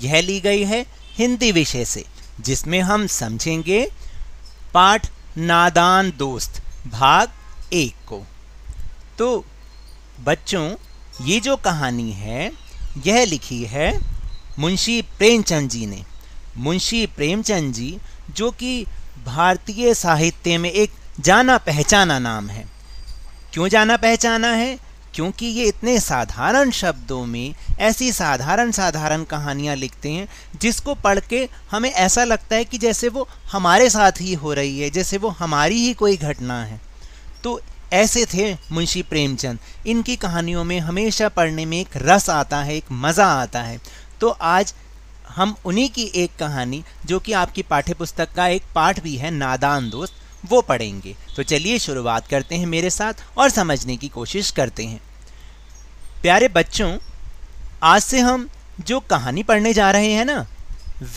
यह ली गई है हिंदी विषय से जिसमें हम समझेंगे पाठ नादान दोस्त भाग एक को तो बच्चों ये जो कहानी है यह लिखी है मुंशी प्रेमचंद जी ने मुंशी प्रेमचंद जी जो कि भारतीय साहित्य में एक जाना पहचाना नाम है क्यों जाना पहचाना है क्योंकि ये इतने साधारण शब्दों में ऐसी साधारण साधारण कहानियाँ लिखते हैं जिसको पढ़ के हमें ऐसा लगता है कि जैसे वो हमारे साथ ही हो रही है जैसे वो हमारी ही कोई घटना है तो ऐसे थे मुंशी प्रेमचंद इनकी कहानियों में हमेशा पढ़ने में एक रस आता है एक मज़ा आता है तो आज हम उन्हीं की एक कहानी जो कि आपकी पाठ्य पुस्तक का एक पाठ भी है नादान दोस्त वो पढ़ेंगे तो चलिए शुरुआत करते हैं मेरे साथ और समझने की कोशिश करते हैं प्यारे बच्चों आज से हम जो कहानी पढ़ने जा रहे हैं ना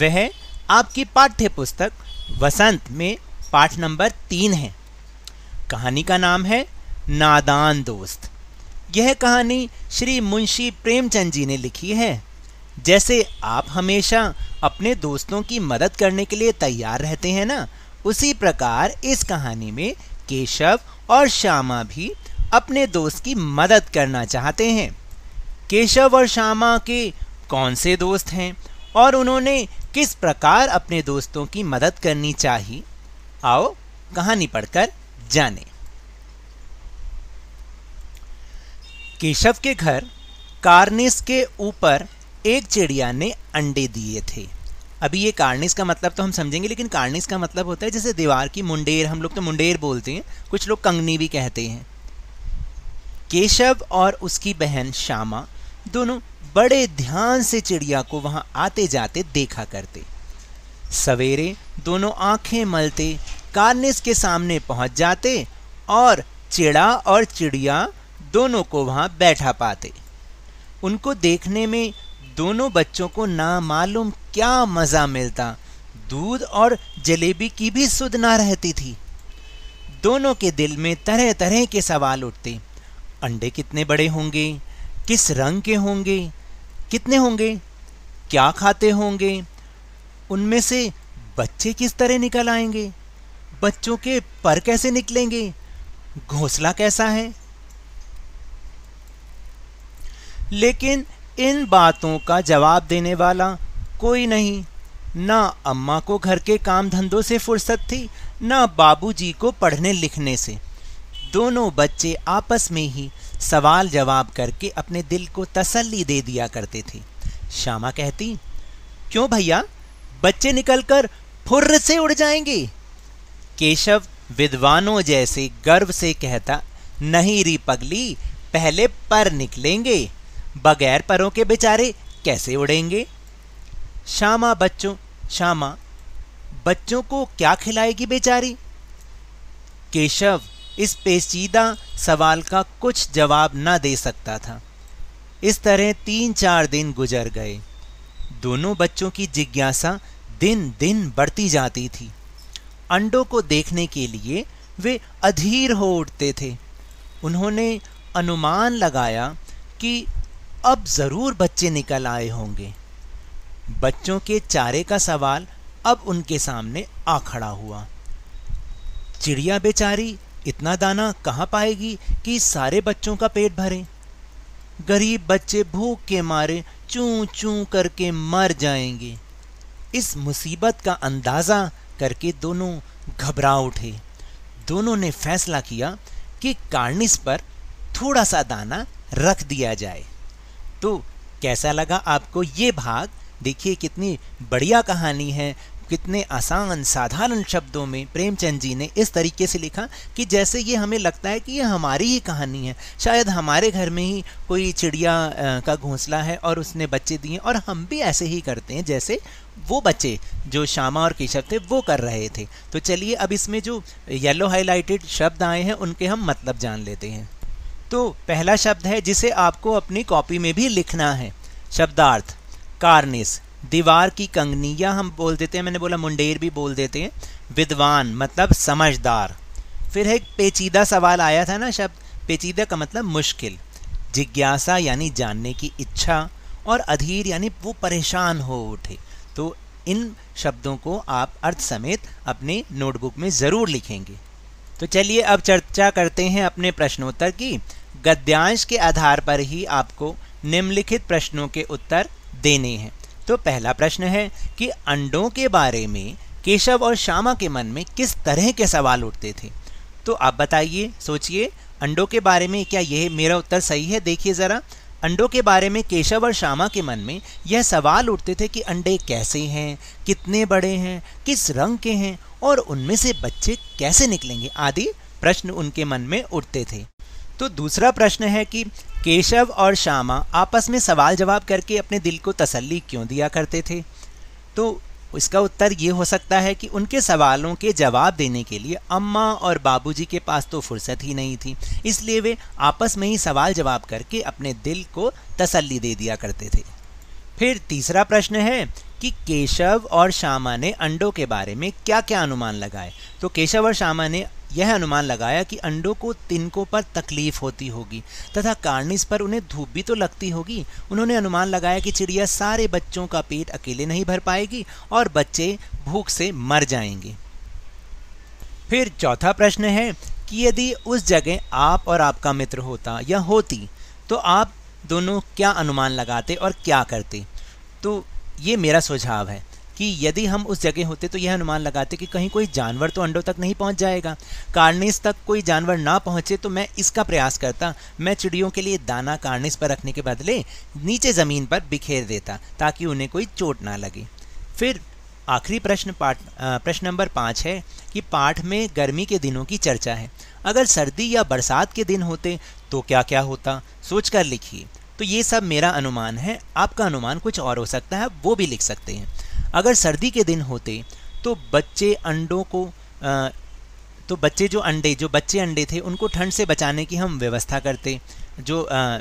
वह आपकी पाठ्य पुस्तक वसंत में पाठ नंबर तीन है कहानी का नाम है नादान दोस्त यह कहानी श्री मुंशी प्रेमचंद जी ने लिखी है जैसे आप हमेशा अपने दोस्तों की मदद करने के लिए तैयार रहते हैं ना उसी प्रकार इस कहानी में केशव और श्यामा भी अपने दोस्त की मदद करना चाहते हैं केशव और श्यामा के कौन से दोस्त हैं और उन्होंने किस प्रकार अपने दोस्तों की मदद करनी चाहिए आओ कहानी पढ़कर जाने केशव के घर कार्निस के ऊपर एक चिड़िया ने अंडे दिए थे अभी ये कार्निस का मतलब तो हम समझेंगे लेकिन कार्निस का मतलब होता है जैसे दीवार की मुंडेर हम लोग तो मुंडेर बोलते हैं कुछ लोग कंगनी भी कहते हैं केशव और उसकी बहन श्यामा दोनों बड़े ध्यान से चिड़िया को वहाँ आते जाते देखा करते सवेरे दोनों आंखें मलते कार्निस के सामने पहुँच जाते और चिड़ा और चिड़िया दोनों को वहाँ बैठा पाते उनको देखने में दोनों बच्चों को ना मालूम क्या मज़ा मिलता दूध और जलेबी की भी सुध ना रहती थी दोनों के दिल में तरह तरह के सवाल उठते अंडे कितने बड़े होंगे किस रंग के होंगे कितने होंगे क्या खाते होंगे उनमें से बच्चे किस तरह निकल आएंगे बच्चों के पर कैसे निकलेंगे घोंसला कैसा है लेकिन इन बातों का जवाब देने वाला कोई नहीं ना अम्मा को घर के काम धंधों से फुर्सत थी ना बाबूजी को पढ़ने लिखने से दोनों बच्चे आपस में ही सवाल जवाब करके अपने दिल को तसल्ली दे दिया करते थे श्यामा कहती क्यों भैया बच्चे निकलकर फुर्र से उड़ जाएंगे केशव विद्वानों जैसे गर्व से कहता नहीं री पगली पहले पर निकलेंगे बगैर परों के बेचारे कैसे उड़ेंगे श्यामा बच्चों श्यामा बच्चों को क्या खिलाएगी बेचारी केशव इस पेचीदा सवाल का कुछ जवाब न दे सकता था इस तरह तीन चार दिन गुजर गए दोनों बच्चों की जिज्ञासा दिन दिन बढ़ती जाती थी अंडों को देखने के लिए वे अधीर हो उठते थे उन्होंने अनुमान लगाया कि अब ज़रूर बच्चे निकल आए होंगे बच्चों के चारे का सवाल अब उनके सामने आ खड़ा हुआ चिड़िया बेचारी इतना दाना कहाँ पाएगी कि सारे बच्चों का पेट भरे गरीब बच्चे भूख के मारे चूं चूं करके मर जाएंगे इस मुसीबत का अंदाज़ा करके दोनों घबरा उठे दोनों ने फैसला किया कि कार्निस पर थोड़ा सा दाना रख दिया जाए तो कैसा लगा आपको ये भाग देखिए कितनी बढ़िया कहानी है कितने आसान साधारण शब्दों में प्रेमचंद जी ने इस तरीके से लिखा कि जैसे ये हमें लगता है कि ये हमारी ही कहानी है शायद हमारे घर में ही कोई चिड़िया का घोंसला है और उसने बच्चे दिए और हम भी ऐसे ही करते हैं जैसे वो बच्चे जो श्यामा और केशव थे वो कर रहे थे तो चलिए अब इसमें जो येलो हाईलाइटेड शब्द आए हैं उनके हम मतलब जान लेते हैं तो पहला शब्द है जिसे आपको अपनी कॉपी में भी लिखना है शब्दार्थ कारनेस दीवार की कंगनी या हम बोल देते हैं मैंने बोला मुंडेर भी बोल देते हैं विद्वान मतलब समझदार फिर एक पेचीदा सवाल आया था ना शब्द पेचीदा का मतलब मुश्किल जिज्ञासा यानी जानने की इच्छा और अधीर यानी वो परेशान हो उठे तो इन शब्दों को आप अर्थ समेत अपने नोटबुक में ज़रूर लिखेंगे तो चलिए अब चर्चा करते हैं अपने प्रश्नोत्तर की गद्यांश के आधार पर ही आपको निम्नलिखित प्रश्नों के उत्तर देने हैं तो पहला प्रश्न है कि अंडों के बारे में केशव और श्यामा के मन में किस तरह के सवाल उठते थे तो आप बताइए सोचिए अंडों के बारे में क्या यह मेरा उत्तर सही है देखिए ज़रा अंडों के बारे में केशव और श्यामा के मन में यह सवाल उठते थे कि अंडे कैसे हैं कितने बड़े हैं किस रंग के हैं और उनमें से बच्चे कैसे निकलेंगे आदि प्रश्न उनके मन में उठते थे तो दूसरा प्रश्न है कि केशव और श्यामा आपस में सवाल जवाब करके अपने दिल को तसल्ली क्यों दिया करते थे तो इसका उत्तर ये हो सकता है कि उनके सवालों के जवाब देने के लिए अम्मा और बाबूजी के पास तो फुर्सत ही नहीं थी इसलिए वे आपस में ही सवाल जवाब करके अपने दिल को तसल्ली दे दिया करते थे फिर तीसरा प्रश्न है कि केशव और श्यामा ने अंडों के बारे में क्या क्या अनुमान लगाए तो केशव और श्यामा ने यह अनुमान लगाया कि अंडों को तिनकों पर तकलीफ होती होगी तथा कार्निस पर उन्हें धूप भी तो लगती होगी उन्होंने अनुमान लगाया कि चिड़िया सारे बच्चों का पेट अकेले नहीं भर पाएगी और बच्चे भूख से मर जाएंगे फिर चौथा प्रश्न है कि यदि उस जगह आप और आपका मित्र होता या होती तो आप दोनों क्या अनुमान लगाते और क्या करते तो ये मेरा सुझाव है कि यदि हम उस जगह होते तो यह अनुमान लगाते कि कहीं कोई जानवर तो अंडों तक नहीं पहुंच जाएगा कार्निस तक कोई जानवर ना पहुंचे तो मैं इसका प्रयास करता मैं चिड़ियों के लिए दाना कार्निस पर रखने के बदले नीचे ज़मीन पर बिखेर देता ताकि उन्हें कोई चोट ना लगे फिर आखिरी प्रश्न पाठ प्रश्न नंबर पाँच है कि पाठ में गर्मी के दिनों की चर्चा है अगर सर्दी या बरसात के दिन होते तो क्या क्या होता सोच कर लिखिए तो ये सब मेरा अनुमान है आपका अनुमान कुछ और हो सकता है वो भी लिख सकते हैं अगर सर्दी के दिन होते तो बच्चे अंडों को आ, तो बच्चे जो अंडे जो बच्चे अंडे थे उनको ठंड से बचाने की हम व्यवस्था करते जो आ,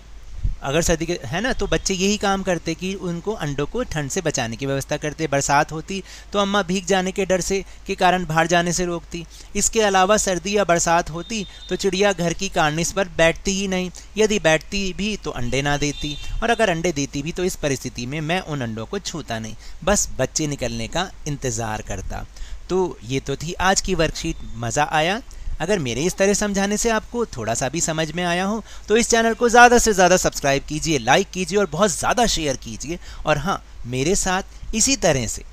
अगर सर्दी के है ना तो बच्चे यही काम करते कि उनको अंडों को ठंड से बचाने की व्यवस्था करते बरसात होती तो अम्मा भीग जाने के डर से के कारण बाहर जाने से रोकती इसके अलावा सर्दी या बरसात होती तो चिड़िया घर की कारनिस पर बैठती ही नहीं यदि बैठती भी तो अंडे ना देती और अगर अंडे देती भी तो इस परिस्थिति में मैं उन अंडों को छूता नहीं बस बच्चे निकलने का इंतज़ार करता तो ये तो थी आज की वर्कशीट मज़ा आया अगर मेरे इस तरह समझाने से आपको थोड़ा सा भी समझ में आया हो तो इस चैनल को ज़्यादा से ज़्यादा सब्सक्राइब कीजिए लाइक कीजिए और बहुत ज़्यादा शेयर कीजिए और हाँ मेरे साथ इसी तरह से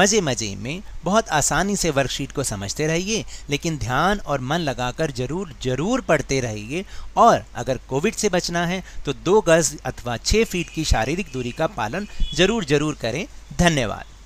मज़े मज़े में बहुत आसानी से वर्कशीट को समझते रहिए लेकिन ध्यान और मन लगाकर जरूर जरूर पढ़ते रहिए और अगर कोविड से बचना है तो दो गज़ अथवा छः फीट की शारीरिक दूरी का पालन जरूर जरूर करें धन्यवाद